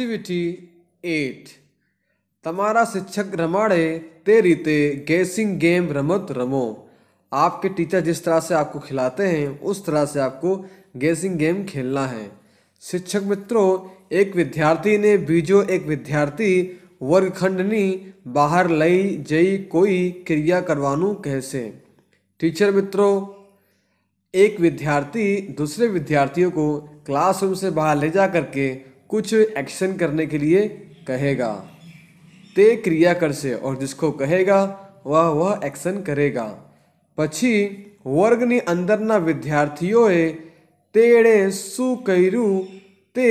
Activity eight तमारा शिक्षक रमाड़े ते रीते गेसिंग गेम रमत रमो आपके टीचर जिस तरह से आपको खिलाते हैं उस तरह से आपको गेसिंग गेम खेलना है शिक्षक मित्रों एक विद्यार्थी ने बीजो एक विद्यार्थी વર્ગખંડની बाहर लई जई कोई क्रिया કરવાનું कैसे टीचर मित्रों एक विद्यार्थी दूसरे विद्यार्थियों को क्लासरूम से बाहर ले जा करके कुछ एक्शन करने के लिए कहेगा ते क्रिया कर से और जिसको कहेगा वह वह एक्शन એક્શન કરેગા પછી વર્ગની विद्यार्थियों વિદ્યાર્થીઓએ તેણે શું ते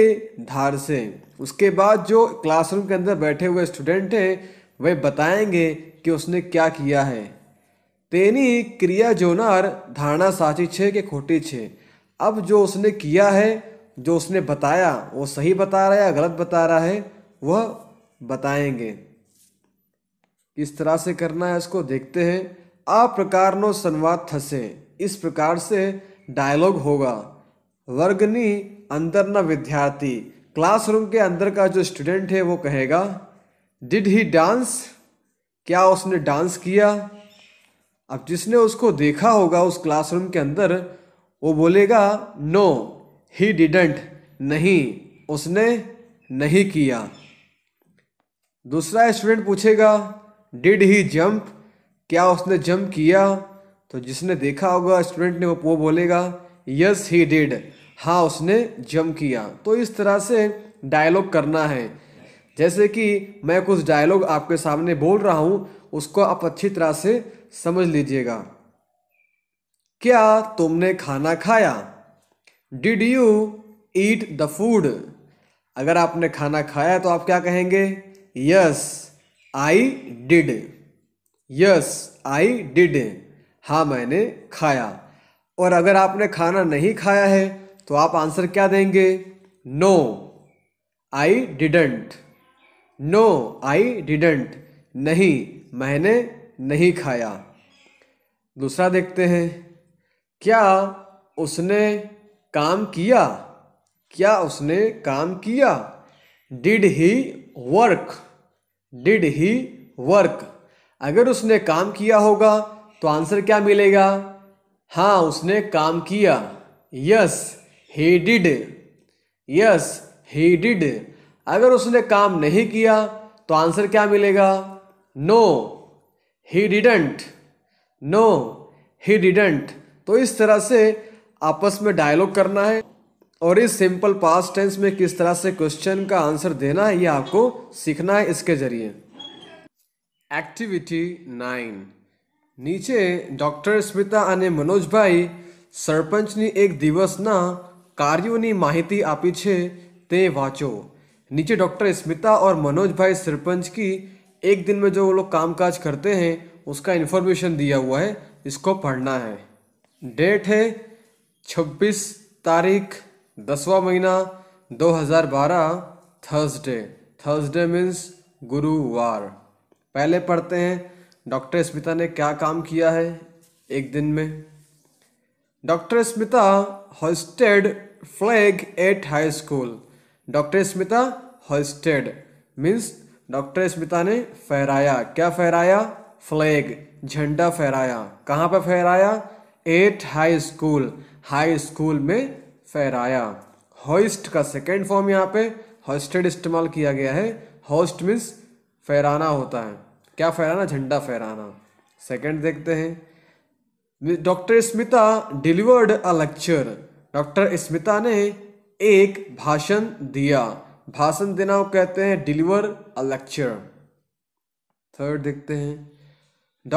धार से उसके बाद जो क्लासरूम के अंदर बैठे हुए स्टूडेंट हैं वे बताएंगे कि उसने क्या किया है तेनी क्रिया जोनार धारणा साची छे के खोटी छे अब जो उसने किया है जो उसने बताया वो सही बता रहा है या गलत बता रहा है वह बताएंगे किस तरह से करना है इसको देखते हैं आ नो संवाद थसे इस प्रकार से डायलॉग होगा वर्गनी अंदर न विद्यार्थी क्लासरूम के अंदर का जो स्टूडेंट है वो कहेगा डिड ही डांस क्या उसने डांस किया अब जिसने उसको देखा होगा उस क्लासरूम के अंदर वो बोलेगा नो no. ही डिडेंट नहीं उसने नहीं किया दूसरा स्टूडेंट पूछेगा डिड ही जंप क्या उसने जंप किया तो जिसने देखा होगा स्टूडेंट ने वो बोलेगा यस ही डिड हाँ उसने जंप किया तो इस तरह से डायलॉग करना है जैसे कि मैं कुछ डायलॉग आपके सामने बोल रहा हूँ उसको आप अच्छी तरह से समझ लीजिएगा क्या तुमने खाना खाया did you eat the food अगर आपने खाना खाया तो आप क्या कहेंगे yes I did yes I did हाँ मैंने खाया और अगर आपने खाना नहीं खाया है तो आप आंसर क्या देंगे no I didn't no I didn't नहीं मैंने नहीं खाया दूसरा देखते हैं क्या उसने काम किया क्या उसने काम किया did he work did he work अगर उसने काम किया होगा तो आंसर क्या मिलेगा हाँ उसने काम किया yes he did yes he did अगर उसने काम नहीं किया तो आंसर क्या मिलेगा no he didn't no he didn't तो इस तरह से आपस में डायलॉग करना है और इस सिंपल पास्ट टेंस में किस तरह से क्वेश्चन का आंसर देना है ये आपको सीखना है इसके जरिए एक्टिविटी नाइन अने मनोज भाई सरपंच ने एक दिवस દિવસના કાર્યોની माहिती आपी छे ते वाचो नीचे डॉक्टर स्मिता और मनोज भाई सरपंच की एक दिन में जो वो लोग कामकाज करते हैं उसका इन्फॉर्मेशन दिया हुआ है इसको पढ़ना है डेट है छब्बीस तारीख दसवा महीना 2012 थर्सडे थर्सडे मीन्स गुरुवार पहले पढ़ते हैं डॉक्टर स्मिता ने क्या काम किया है एक दिन में doctor Smita hosted flag at high school doctor Smita hosted means doctor Smita ने फहराया क्या फहराया फ्लैग झंडा फहराया कहाँ पर फहराया at high school high school में फहराया होस्ट का सेकेंड फॉर्म यहाँ पे हॉस्टेड इस्तेमाल किया गया है हॉस्ट मीन्स फहराना होता है क्या फहराना झंडा फहराना सेकेंड देखते हैं doctor Smita delivered a lecture doctor Smita ने एक भाषण दिया भाषण देना कहते हैं डिलीवर अ लेक्चर थर्ड देखते हैं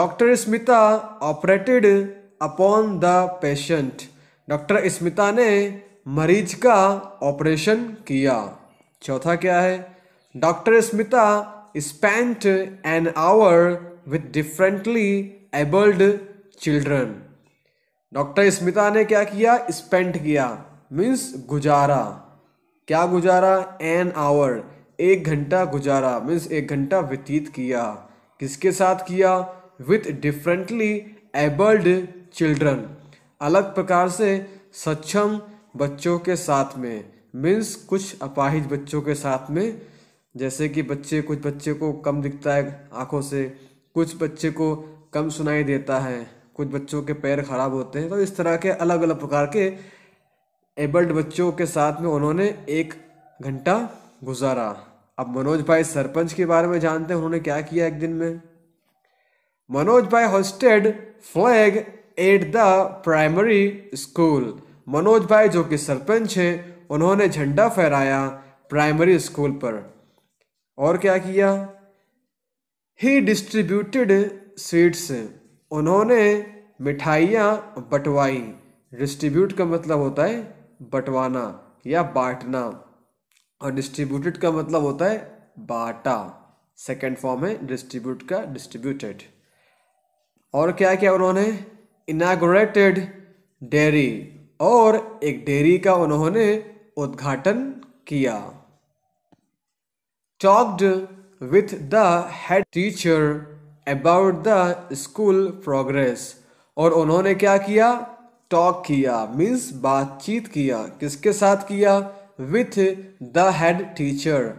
doctor Smita operated upon the patient doctor Smita ने मरीज का ऑपरेशन किया चौथा क्या है doctor Smita spent an hour with differently abled children doctor Smita ने क्या किया स्पेंट किया मीन्स गुजारा क्या गुजारा एन आवर एक घंटा गुजारा मीन्स एक घंटा व्यतीत किया किसके साथ किया विथ डिफरेंटली एबल्ड चिल्ड्रन अलग प्रकार से सक्षम बच्चों के साथ में मीन्स कुछ अपाहिज बच्चों के साथ में जैसे कि बच्चे कुछ बच्चे को कम दिखता है आँखों से कुछ बच्चे को कम सुनाई देता है कुछ बच्चों के पैर खराब होते हैं तो इस तरह के अलग अलग प्रकार के एबल्ड बच्चों के साथ में उन्होंने एक घंटा गुजारा अब मनोज भाई सरपंच के बारे में जानते हैं उन्होंने क्या किया एक दिन में Manoj bhai hosted flag at the primary school Manoj bhai जो कि सरपंच हैं उन्होंने झंडा फहराया प्राइमरी स्कूल पर और क्या किया ही डिस्ट्रीब्यूटेड स्वीट्स उन्होंने मिठाइयाँ बंटवाई डिस्ट्रीब्यूट का मतलब होता है बंटवाना या बांटना और डिस्ट्रीब्यूटेड का मतलब होता है बाटा सेकेंड फॉर्म है डिस्ट्रीब्यूट का डिस्ट्रीब्यूटेड और क्या क्या उन्होंने इनागोरेटेड डेयरी और एक डेयरी का उन्होंने उद्घाटन किया talked with the head teacher about the school progress और उन्होंने क्या किया टॉक किया मीन्स बातचीत किया किसके साथ किया विथ द हेड टीचर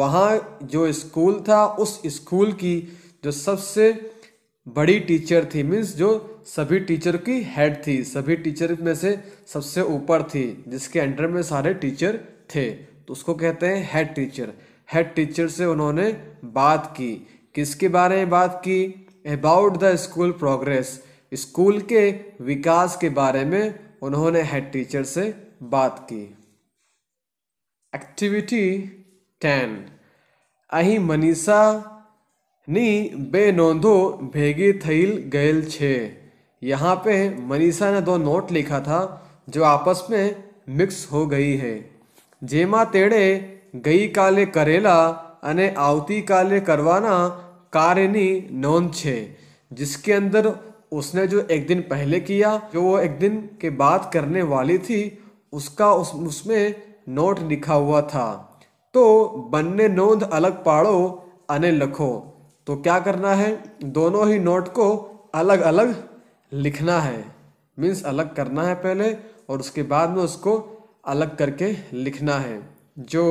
वहाँ जो स्कूल था उस स्कूल की जो सबसे बड़ी टीचर थी मीन्स जो सभी टीचर की हेड थी सभी टीचर में से सबसे ऊपर थी जिसके अंडर में सारे टीचर थे तो उसको कहते हैं हेड टीचर हेड टीचर से उन्होंने बात की किसके बारे में बात की about the school progress school के विकास के बारे में उन्होंने हेड टीचर से बात की एक्टिविटी टेन अही मनीषा नी बे નોંધો भेगी थी ગયેલ छे यहाँ पे मनीषा ने दो नोट लिखा था जो आपस में मिक्स हो गई है जेमा तेड़े गई काले करेला अने आवती काले करवाना કાર્યની नोंद छे जिसके अंदर उसने जो एक दिन पहले किया जो वो एक दिन के बाद करने वाली थी उसका उस उसमें नोट लिखा हुआ था तो बनने नोंद अलग पाड़ो अने लखो तो क्या करना है दोनों ही नोट को अलग अलग लिखना है मीन्स अलग करना है पहले और उसके बाद में उसको अलग करके लिखना है जो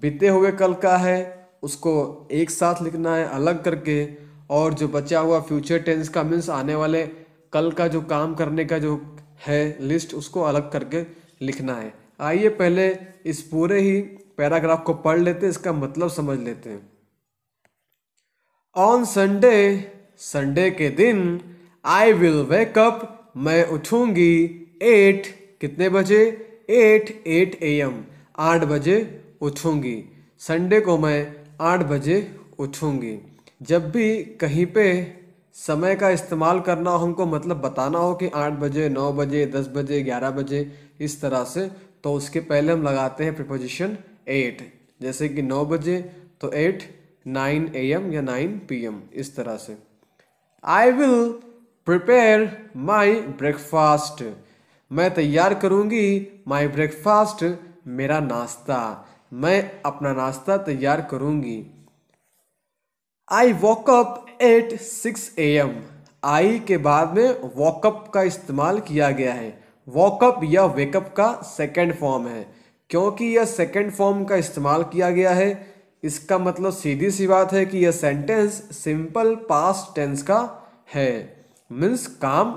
बीते हुए कल का है उसको एक साथ लिखना है अलग करके और जो बचा हुआ फ्यूचर टेंस का मीन्स आने वाले कल का जो काम करने का जो है लिस्ट उसको अलग करके लिखना है आइए पहले इस पूरे ही पैराग्राफ को पढ़ लेते हैं इसका मतलब समझ लेते हैं ऑन संडे संडे के दिन आई विल वेकअप मैं उठूंगी एट कितने बजे एट एट ए एम आठ बजे उठूंगी संडे को मैं आठ बजे उठूंगी जब भी कहीं पे समय का इस्तेमाल करना हो हमको मतलब बताना हो कि आठ बजे नौ बजे दस बजे ग्यारह बजे इस तरह से तो उसके पहले हम लगाते हैं प्रिपोजिशन एट जैसे कि नौ बजे तो एट नाइन ए एम या नाइन पी एम इस तरह से I will prepare my breakfast मैं तैयार करूँगी माई ब्रेकफास्ट मेरा नाश्ता मैं अपना नाश्ता तैयार करूँगी I woke up at six A M I के बाद में वॉकअप का इस्तेमाल किया गया है वॉकअप या वेकअप का सेकेंड फॉर्म है क्योंकि यह सेकेंड फॉर्म का इस्तेमाल किया गया है इसका मतलब सीधी सी बात है कि यह सेंटेंस सिंपल पास्ट टेंस का है मीन्स काम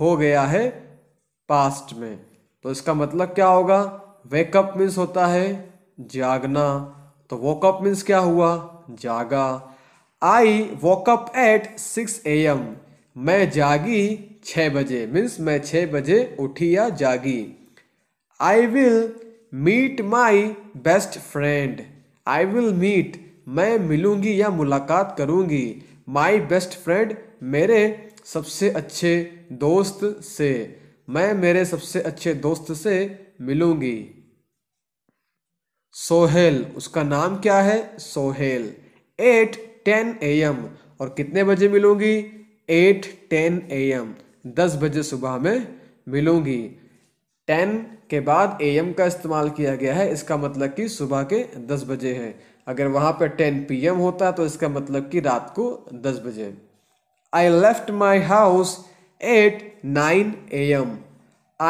हो गया है पास्ट में तो इसका मतलब क्या होगा वेकअप मीन्स होता है जागना तो वॉकअप मीन्स क्या हुआ जागा I woke up at six A M मैं जागी छः बजे मीन्स मैं छः बजे उठी या जागी I will meet my best friend I will meet मैं मिलूंगी या मुलाकात करूंगी माई बेस्ट फ्रेंड मेरे सबसे अच्छे दोस्त से मैं मेरे सबसे अच्छे दोस्त से मिलूंगी सोहेल उसका नाम क्या है Sohail at ten A M और कितने बजे मिलूंगी एट टेन ए एम दस बजे सुबह में मिलूंगी टेन के बाद ए एम का इस्तेमाल किया गया है इसका मतलब कि सुबह के दस बजे है अगर वहाँ पर टेन पी एम होता तो इसका मतलब कि रात को दस बजे I left my house at nine A M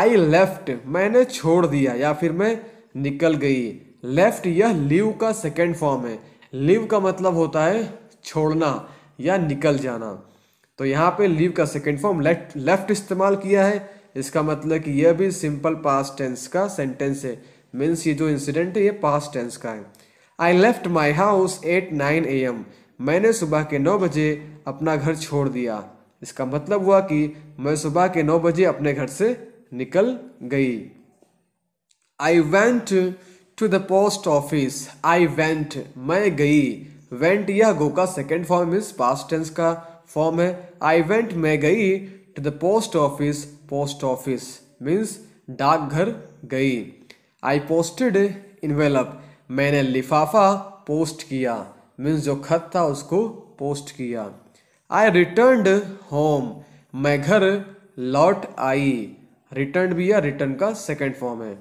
I left मैंने छोड़ दिया या फिर मैं निकल गई लेफ्ट यह लीव का सेकेंड फॉर्म है लीव का मतलब होता है छोड़ना या निकल जाना तो यहाँ पे लीव का सेकेंड फॉर्म लेफ्ट लेफ्ट इस्तेमाल किया है इसका मतलब कि यह भी सिंपल पास टेंस का सेंटेंस है मीन्स ये जो इंसिडेंट है ये पास टेंस का है I left my house at nine A M मैंने सुबह के नौ बजे अपना घर छोड़ दिया इसका मतलब हुआ कि मैं सुबह के नौ बजे अपने घर से निकल गई I went to the post office I went मैं गई वेंट यह गो का सेकेंड फॉर्म इस पास टेंस का फॉर्म है आई वेंट मैं गई to the post office post office means डाकघर गई आई पोस्टेड इन्वेलप मैंने लिफाफा पोस्ट किया मीन्स जो खत था उसको पोस्ट किया आई रिटर्न होम मैं घर लौट आई रिटर्न भी या रिटर्न का सेकेंड फॉर्म है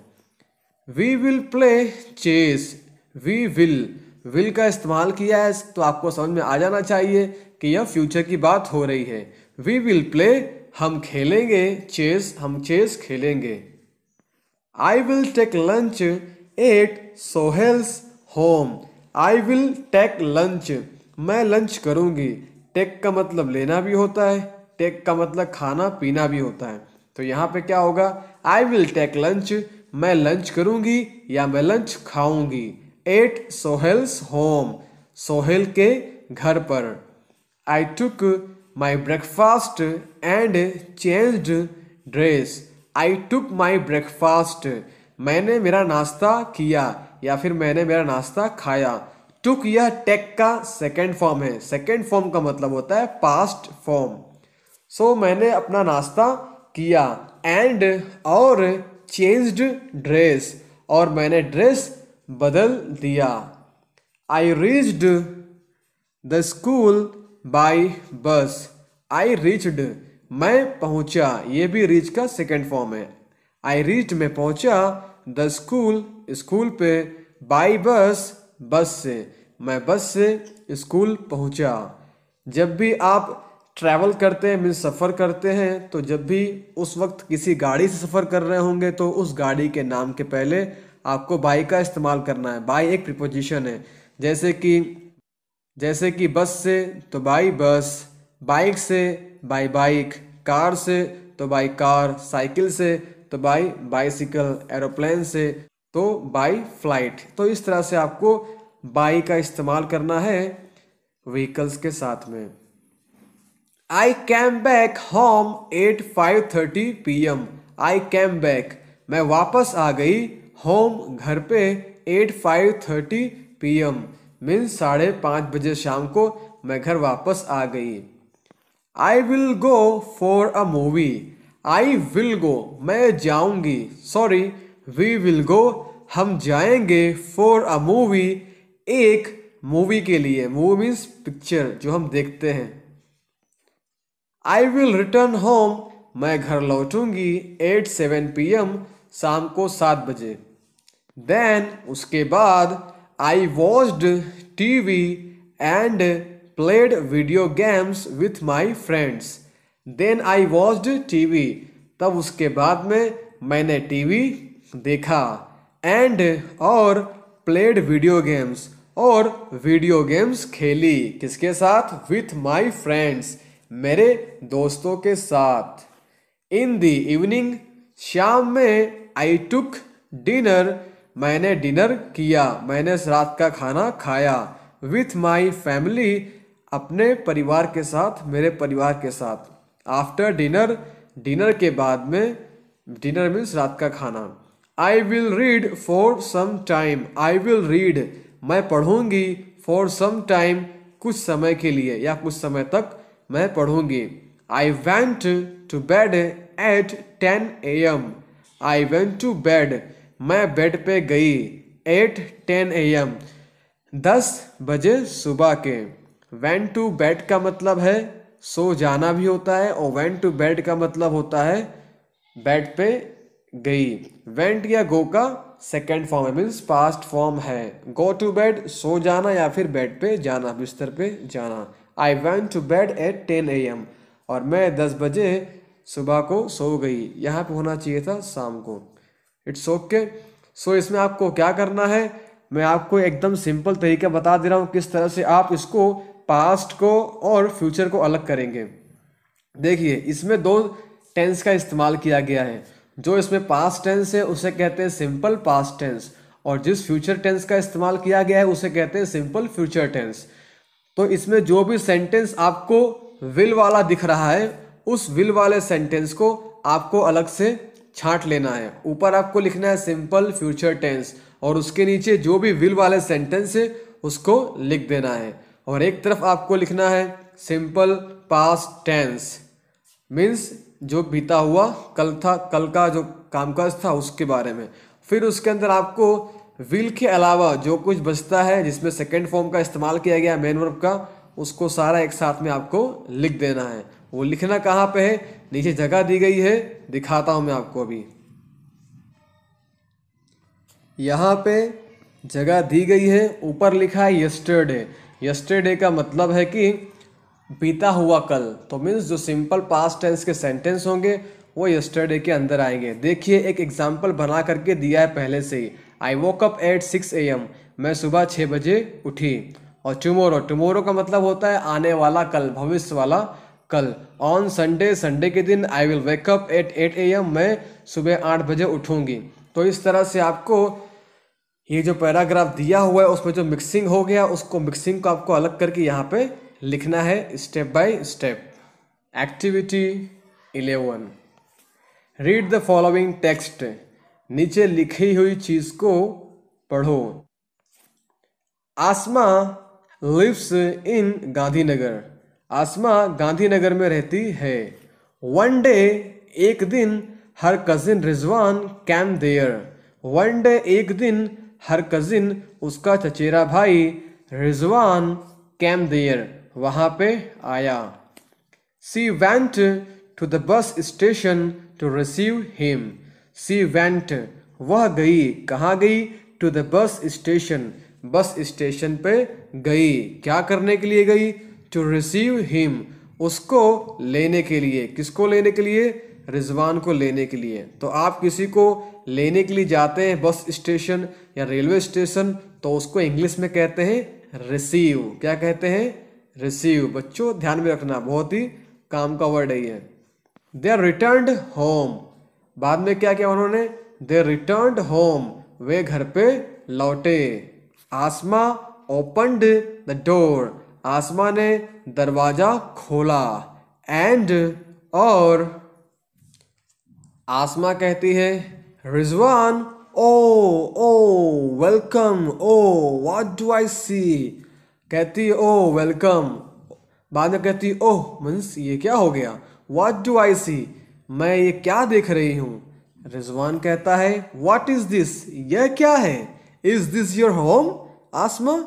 we will play chess we will will का इस्तेमाल किया है तो आपको समझ में आ जाना चाहिए कि यह फ्यूचर की बात हो रही है वी विल प्ले हम खेलेंगे चेस हम चेस खेलेंगे I will take lunch at Sohail's home I will take lunch मैं लंच करूँगी टेक का मतलब लेना भी होता है टेक का मतलब खाना पीना भी होता है तो यहाँ पे क्या होगा आई विल टेक लंच मैं लंच करूँगी या मैं लंच खाऊंगी एट सोहेल्स होम सोहेल के घर पर आई टुक my breakfast and changed dress. I took my breakfast. मैंने मेरा नाश्ता किया या फिर मैंने मेरा नाश्ता खाया टुक यह टेक का सेकेंड फॉर्म है सेकेंड फॉर्म का मतलब होता है पास्ट फॉर्म सो so, मैंने अपना नाश्ता किया एंड और चेंज्ड ड्रेस और मैंने ड्रेस बदल दिया I reached the school by bus I reached मैं पहुंचा ये भी रीच का सेकेंड फॉर्म है आई रीच्ड में पहुंचा द स्कूल स्कूल पे बाई बस बस से मैं बस से स्कूल पहुंचा जब भी आप ट्रैवल करते हैं मीन सफ़र करते हैं तो जब भी उस वक्त किसी गाड़ी से सफ़र कर रहे होंगे तो उस गाड़ी के नाम के पहले आपको बाई का इस्तेमाल करना है बाई एक प्रिपोजिशन है जैसे कि जैसे कि बस से तो बाई बस बाइक से बाई बाइक कार से तो बाई कार साइकिल से तो बाई बाइसिकल एरोप्लेन से तो बाई फ्लाइट तो इस तरह से आपको बाई का इस्तेमाल करना है व्हीकल्स के साथ में I came back home at five thirty P M I came back मैं वापस आ गई होम घर पे at five thirty P M mean साढ़े पाँच बजे शाम को मैं घर वापस आ गई I will go for a movie I will go मैं जाऊंगी सॉरी वी विल गो हम जाएंगे फॉर अ मूवी एक मूवी के लिए मूवी मीन्स पिक्चर जो हम देखते हैं आई विल रिटर्न होम मैं घर लौटूंगी एट सेवन पी एम शाम को सात बजे देन उसके बाद I watched TV and played video games with my friends. Then I watched TV. तब उसके बाद में मैंने वी देखा एंड और प्लेड वीडियो गेम्स और वीडियो गेम्स खेली किसके साथ विथ माई फ्रेंड्स मेरे दोस्तों के साथ इन द इवनिंग शाम में आई टुक डिनर मैंने डिनर किया मैंने रात का खाना खाया विथ माई फैमिली अपने परिवार के साथ मेरे परिवार के साथ आफ्टर डिनर डिनर के बाद में डिनर मीन्स रात का खाना I will read for some time I will read मैं पढ़ूंगी फॉर सम टाइम कुछ समय के लिए या कुछ समय तक मैं पढ़ूंगी I went to bed at ten A M I went to bed मैं बेड पे गई एट टेन ए एम दस बजे सुबह के वैन टू बेड का मतलब है सो जाना भी होता है और वैन टू बेड का मतलब होता है बेड पे गई वेंट या गो का सेकेंड फॉर्म है मीन्स पास्ट फॉर्म है गो टू बेड सो जाना या फिर बेड पे जाना बिस्तर पे जाना I went to bed at ten A M और मैं दस बजे सुबह को सो गई यहाँ पे होना चाहिए था शाम को इट्स ओके सो इसमें आपको क्या करना है मैं आपको एकदम सिंपल तरीका बता दे रहा हूँ किस तरह से आप इसको पास्ट को और फ्यूचर को अलग करेंगे देखिए इसमें दो टेंस का इस्तेमाल किया गया है जो इसमें पास्ट टेंस है उसे कहते हैं सिंपल पास्ट टेंस और जिस फ्यूचर टेंस का इस्तेमाल किया गया है उसे कहते हैं सिंपल फ्यूचर टेंस तो इसमें जो भी सेंटेंस आपको विल वाला दिख रहा है उस विल वाले सेंटेंस को आपको अलग से छांट लेना है ऊपर आपको लिखना है सिंपल फ्यूचर टेंस और उसके नीचे जो भी विल वाले सेंटेंस है उसको लिख देना है और एक तरफ आपको लिखना है सिंपल पास टेंस मीन्स जो बीता हुआ कल था कल का जो कामकाज था उसके बारे में फिर उसके अंदर आपको विल के अलावा जो कुछ बचता है जिसमें सेकेंड फॉर्म का इस्तेमाल किया गया मेन वर्ब का उसको सारा एक साथ में आपको लिख देना है वो लिखना कहाँ पे है नीचे जगह दी गई है दिखाता हूँ मैं आपको अभी यहाँ पे जगह दी गई है ऊपर लिखा है यस्टरडे यस्टरडे का मतलब है कि बीता हुआ कल तो मीन्स जो सिंपल पास्ट टेंस के सेंटेंस होंगे वो यस्टरडे के अंदर आएंगे देखिए एक एग्जाम्पल बना करके दिया है पहले से ही I woke up at six A M मैं सुबह छः बजे उठी और टुमोरो टुमोरो का मतलब होता है आने वाला कल भविष्य वाला कल ऑन संडे संडे के दिन I will wake up at eight A M मैं सुबह आठ बजे उठूंगी तो इस तरह से आपको ये जो पैराग्राफ दिया हुआ है उसमें जो मिक्सिंग हो गया उसको मिक्सिंग को आपको अलग करके यहाँ पे लिखना है step by step activity eleven read the following text नीचे लिखी हुई चीज़ को पढ़ो आसमा लिव्स इन गांधीनगर आसमा गांधीनगर में रहती है वन डे एक दिन her cousin Rizwan came there one day एक दिन हर कज़िन उसका चचेरा भाई रिजवान कैम देयर वहाँ पे आया she went to the bus station to receive him she went वह गई कहाँ गई to the bus station bus station पे गई क्या करने के लिए गई टू रिसीव हिम उसको लेने के लिए किसको लेने के लिए रिजवान को लेने के लिए तो आप किसी को लेने के लिए जाते हैं बस स्टेशन या रेलवे स्टेशन तो उसको इंग्लिश में कहते हैं रिसीव क्या कहते हैं रिसीव बच्चों ध्यान में रखना बहुत ही काम का वर्ड है ये दे आर रिटर्न होम बाद में क्या किया उन्होंने दे रिटर्न होम वे घर पे लौटे Asma opened the door Asma ने दरवाज़ा खोला एंड और आसमा कहती है Rizwan oh oh welcome oh what do I see कहती ओ वेलकम बाद में कहती ओह मीन्स ये क्या हो गया व्हाट डू आई सी मैं ये क्या देख रही हूँ रिजवान कहता है व्हाट इज़ दिस यह क्या है is this your home Asma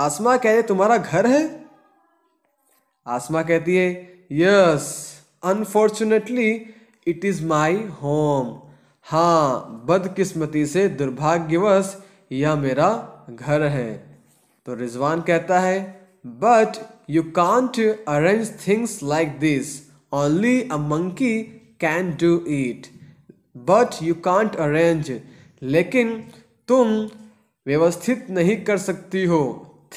Asma कहते तुम्हारा घर है आसमा कहती है yes unfortunately it is my home हाँ बदकिस्मती से दुर्भाग्यवश यह मेरा घर है तो रिजवान कहता है but you can't arrange things like this only a monkey can do it but you can't arrange लेकिन तुम व्यवस्थित नहीं कर सकती हो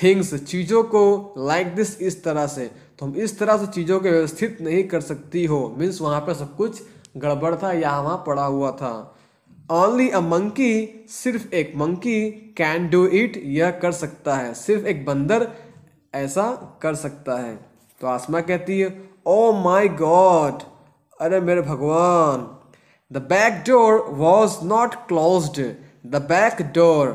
थिंग्स चीज़ों को लाइक like दिस इस तरह से तो हम इस तरह से चीज़ों को व्यवस्थित नहीं कर सकती हो मीन्स वहाँ पर सब कुछ गड़बड़ था या वहाँ पड़ा हुआ था ओनली अ मंकी सिर्फ एक मंकी कैन डू इट यह कर सकता है सिर्फ एक बंदर ऐसा कर सकता है तो आसमा कहती है ओ माई गॉड अरे मेरे भगवान the back door was not close the back door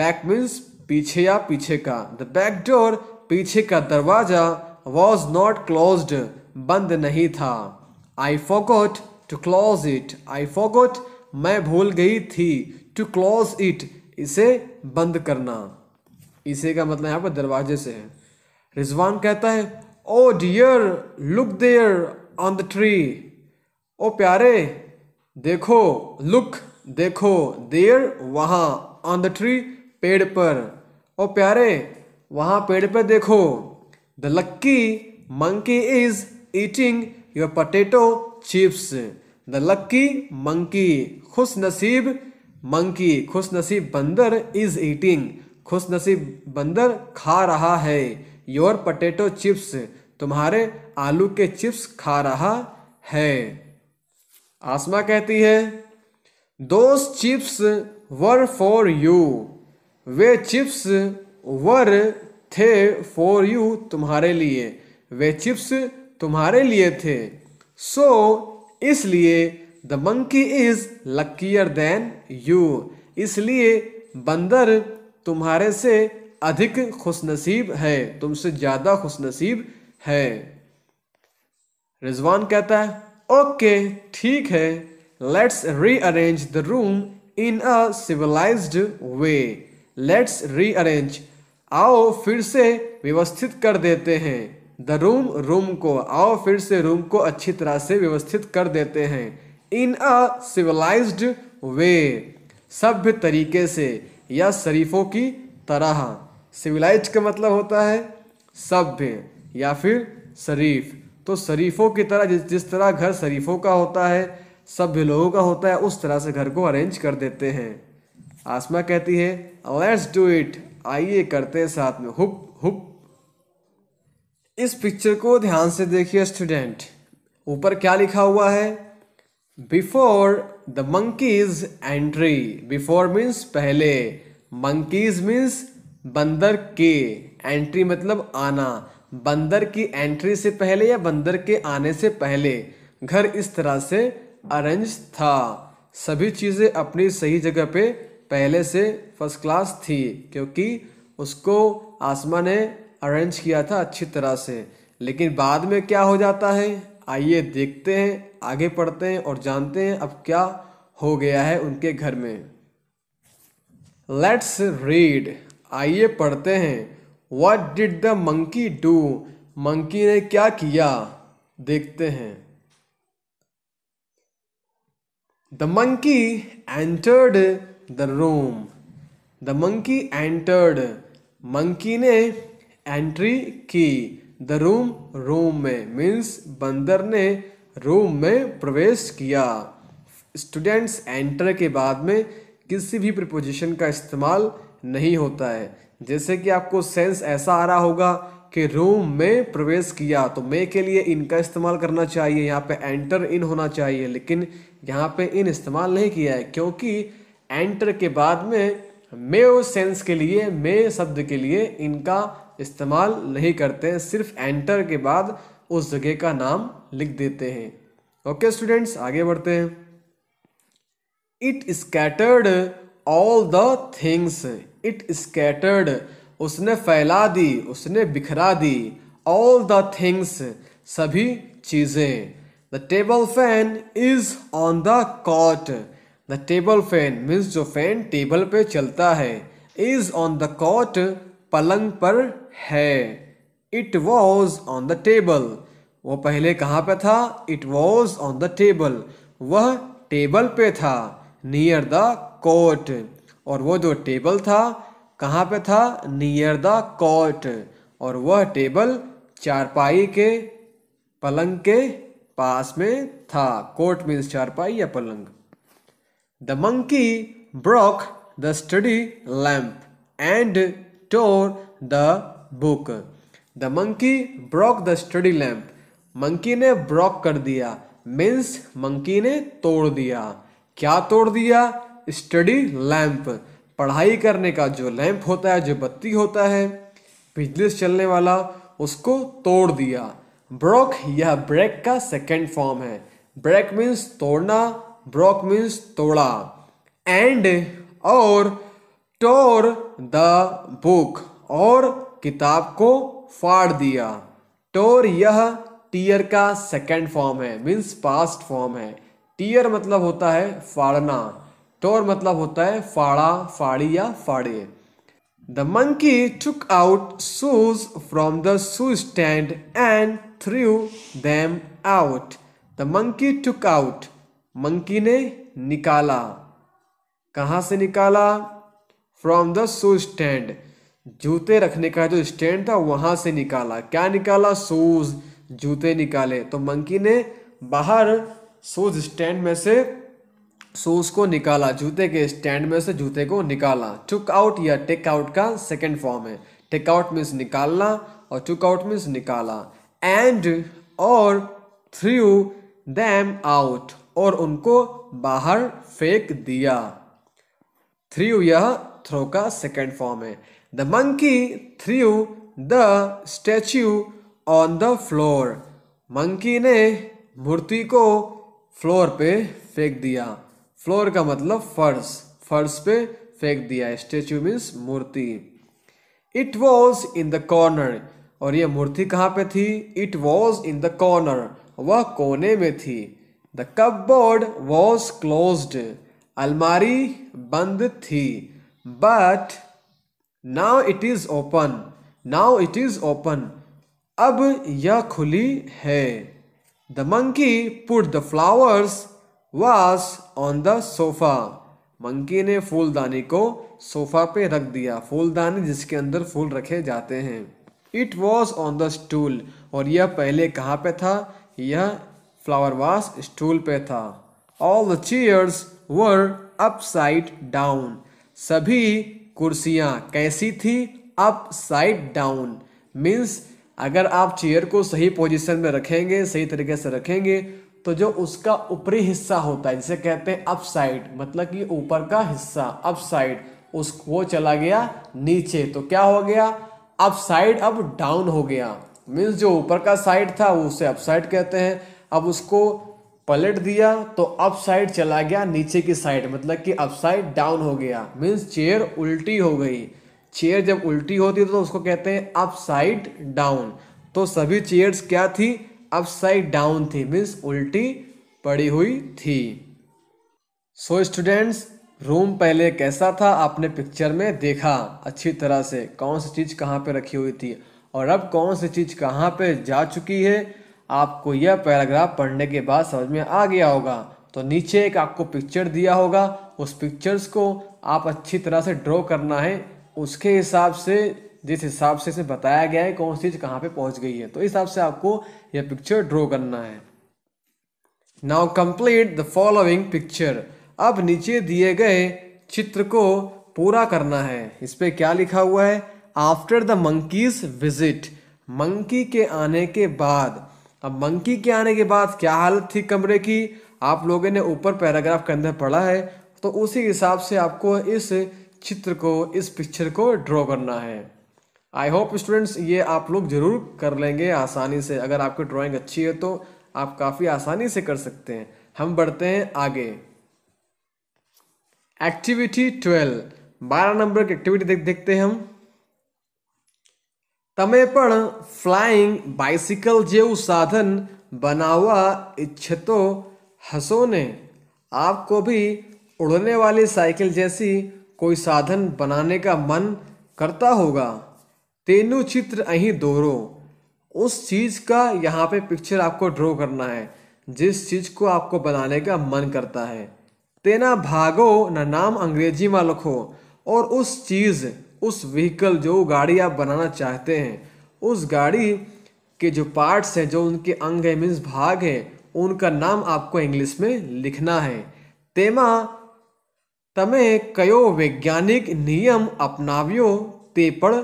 back means पीछे या पीछे का द बैक डोर पीछे का दरवाजा वॉज नॉट क्लोज बंद नहीं था I forgot to close it I forgot मैं भूल गई थी टू क्लोज इट इसे बंद करना इसे का मतलब यहाँ पर दरवाजे से है रिजवान कहता है oh dear look there on the tree oh प्यारे देखो लुक देखो देयर वहाँ ऑन द ट्री पेड़ पर ओ प्यारे वहाँ पेड़ पर देखो the lucky monkey is eating your potato chips the lucky monkey खुश नसीब मंकी खुश नसीब बंदर इज ईटिंग खुश नसीब बंदर खा रहा है योर पटेटो चिप्स तुम्हारे आलू के चिप्स खा रहा है आसमा कहती है those chips were for you वे चिप्स वर थे फॉर यू तुम्हारे लिए वे चिप्स तुम्हारे लिए थे सो so, इसलिए the monkey is luckier than you इसलिए बंदर तुम्हारे से अधिक खुशनसीब है तुमसे ज़्यादा खुशनसीब है रिजवान कहता है ओके ठीक है let's rearrange the room in a civilised way let's rearrange आओ फिर से व्यवस्थित कर देते हैं द रूम रूम को आओ फिर से रूम को अच्छी तरह से व्यवस्थित कर देते हैं इन अ सिविलाइज्ड वे सभ्य तरीके से या शरीफों की तरह सिविलाइज का मतलब होता है सभ्य या फिर शरीफ तो शरीफों की तरह जिस जिस तरह घर शरीफों का होता है सभ्य लोगों का होता है उस तरह से घर को अरेंज कर देते हैं आसमा कहती है लेट्स डू इट आइए करते हैं साथ में हुप हुप इस पिक्चर को ध्यान से देखिए स्टूडेंट ऊपर क्या लिखा हुआ है before the monkey's entry before means पहले मंकीज मीन्स बंदर के एंट्री मतलब आना बंदर की एंट्री से पहले या बंदर के आने से पहले घर इस तरह से अरेंज था सभी चीज़ें अपनी सही जगह पे पहले से फर्स्ट क्लास थी क्योंकि उसको आसमा ने अरेंज किया था अच्छी तरह से लेकिन बाद में क्या हो जाता है आइए देखते हैं आगे पढ़ते हैं और जानते हैं अब क्या हो गया है उनके घर में लेट्स रीड आइए पढ़ते हैं what did the monkey do monkey ने क्या किया देखते हैं the monkey entered the room the monkey entered monkey ने एंट्री की द रूम रूम में मीन्स बंदर ने रूम में प्रवेश किया स्टूडेंट्स एंटर के बाद में किसी भी प्रपोजिशन का इस्तेमाल नहीं होता है जैसे कि आपको सेंस ऐसा आ रहा होगा कि रूम में प्रवेश किया तो मे के लिए इनका इस्तेमाल करना चाहिए यहाँ पे एंटर इन होना चाहिए लेकिन यहाँ पे इन इस्तेमाल नहीं किया है क्योंकि एंटर के बाद में मेव सेंस के लिए मे शब्द के लिए इनका इस्तेमाल नहीं करते हैं सिर्फ एंटर के बाद उस जगह का नाम लिख देते हैं ओके स्टूडेंट्स आगे बढ़ते हैं it scattered all the things it scattered उसने फैला दी उसने बिखरा दी ऑल द थिंग्स सभी चीज़ें the table fan is on the cot the table fan means जो फैन टेबल पे चलता है इज ऑन द कॉट पलंग पर है it was on the table वो पहले कहाँ पे था it was on the table वह टेबल पे था नियर द कोट और वो जो टेबल था कहाँ पे था नियर द कोट और वह टेबल चारपाई के पलंग के पास में था कोट मीन्स चारपाई या पलंग The monkey broke the study lamp and tore the book. The monkey broke the study lamp. Monkey ने ब्रॉक कर दिया मीन्स मंकी ने तोड़ दिया क्या तोड़ दिया स्टडी लैंप पढ़ाई करने का जो लैंप होता है जो बत्ती होता है बिजली से चलने वाला उसको तोड़ दिया ब्रोक यह ब्रेक का सेकेंड फॉर्म है ब्रेक मीन्स तोड़ना ब्रोक मीन्स तोड़ा एंड और टोर द बुक और किताब को फाड़ दिया टोर यह टीयर का सेकेंड फॉर्म है मीन्स पास्ट फॉर्म है टीयर मतलब होता है फाड़ना टोर मतलब होता है फाड़ा फाड़ी या फाड़े the monkey took out shoes from the shoe stand and threw them out the monkey took out monkey ने निकाला कहाँ से निकाला फ्रॉम द शू स्टैंड जूते रखने का जो स्टैंड था वहाँ से निकाला क्या निकाला शूज जूते निकाले तो मंकी ने बाहर शूज स्टैंड में से शूज को निकाला जूते के स्टैंड में से जूते को निकाला टुक आउट या टेक आउट का सेकेंड फॉर्म है टेक आउट मीन्स निकालना और टुक आउट मीन्स निकाला एंड और थ्रू दैम आउट और उनको बाहर फेंक दिया थ्रू यह थ्रो का सेकेंड फॉर्म है the monkey threw the statue on the floor monkey ने मूर्ति को फ्लोर पे फेंक दिया फ्लोर का मतलब फर्श फर्श पे फेंक दिया स्टैच्यू मीन्स मूर्ति it was in the corner और यह मूर्ति कहाँ पे थी it was in the corner वह कोने में थी द कपबोर्ड वॉज क्लोज्ड अलमारी बंद थी but now it is open now it is open अब यह खुली है the monkey put the flowers vase on the sofa monkey ने फूलदानी को सोफ़ा पे रख दिया फूलदानी जिसके अंदर फूल रखे जाते हैं it was on the stool और यह पहले कहाँ पे था यह फ्लावर वास स्टूल पे था all the chairs were upside down सभी कुर्सियाँ कैसी थी अपसाइड डाउन मीन्स अगर आप चेयर को सही पोजीशन में रखेंगे सही तरीके से रखेंगे तो जो उसका ऊपरी हिस्सा होता है जिसे कहते हैं अप साइड मतलब कि ऊपर का हिस्सा अप साइड उस वो चला गया नीचे तो क्या हो गया अप साइड अब डाउन हो गया मीन्स जो ऊपर का साइड था वो उसे अप साइड कहते हैं अब उसको पलट दिया तो अप साइड चला गया नीचे की साइड मतलब कि अप साइड डाउन हो गया मीन्स चेयर उल्टी हो गई चेयर जब उल्टी होती है तो उसको कहते हैं अप साइड डाउन तो सभी चेयर्स क्या थी अप साइड डाउन थी मीन्स उल्टी पड़ी हुई थी सो so स्टूडेंट्स रूम पहले कैसा था आपने पिक्चर में देखा अच्छी तरह से कौन सी चीज़ कहाँ पे रखी हुई थी और अब कौन सी चीज़ कहाँ पे जा चुकी है आपको यह पैराग्राफ पढ़ने के बाद समझ में आ गया होगा तो नीचे एक आपको पिक्चर दिया होगा उस पिक्चर्स को आप अच्छी तरह से ड्रॉ करना है उसके हिसाब से जिस हिसाब से इसमें बताया गया है कौन सी चीज़ कहाँ पे पहुँच गई है तो इस हिसाब से आपको यह पिक्चर ड्रॉ करना है now complete the following picture अब नीचे दिए गए चित्र को पूरा करना है इस पर क्या लिखा हुआ है after the monkeys visit monkey के आने के बाद अब मंकी के आने के बाद क्या हालत थी कमरे की आप लोगों ने ऊपर पैराग्राफ के अंदर पढ़ा है तो उसी हिसाब से आपको इस चित्र को इस पिक्चर को ड्रॉ करना है आई होप स्टूडेंट्स ये आप लोग ज़रूर कर लेंगे आसानी से अगर आपकी ड्राइंग अच्छी है तो आप काफ़ी आसानी से कर सकते हैं हम बढ़ते हैं आगे एक्टिविटी ट्वेल्व बारह नंबर की एक्टिविटी देख देखते हैं हम તમે फ्लाइंग बाइसिकल બાઇસિકલ साधन સાધન બનાવવા इच्छितो હસો ને आपको भी उड़ने वाली साइकिल जैसी कोई साधन बनाने का मन करता होगा तेनु चित्र અહીં દોરો उस चीज़ का यहाँ पे पिक्चर आपको ड्रॉ करना है जिस चीज़ को आपको बनाने का मन करता है तेना भागो ना नाम अंग्रेजी અંગ્રેજીમાં લખો और उस चीज़ उस व्हीकल जो गाड़ी आप बनाना चाहते हैं उस गाड़ी के जो पार्ट्स हैं जो उनके अंग हैं मीन्स भाग हैं उनका नाम आपको इंग्लिश में लिखना है तेमा तमे कयो वैज्ञानिक नियम अपनावियो ते पढ़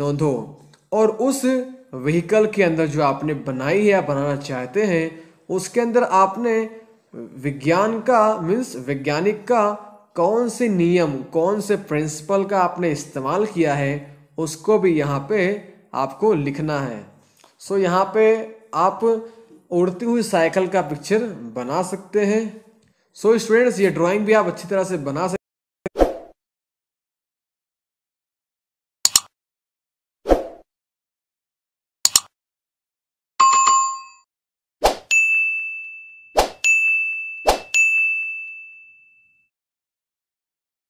नोंधो और उस व्हीकल के अंदर जो आपने बनाई है या बनाना चाहते हैं उसके अंदर आपने विज्ञान का मीन्स वैज्ञानिक का कौन से नियम कौन से प्रिंसिपल का आपने इस्तेमाल किया है उसको भी यहाँ पे आपको लिखना है सो so, यहाँ पे आप उड़ती हुई साइकिल का पिक्चर बना सकते हैं सो so, स्टूडेंट्स ये ड्राइंग भी आप अच्छी तरह से बना सकते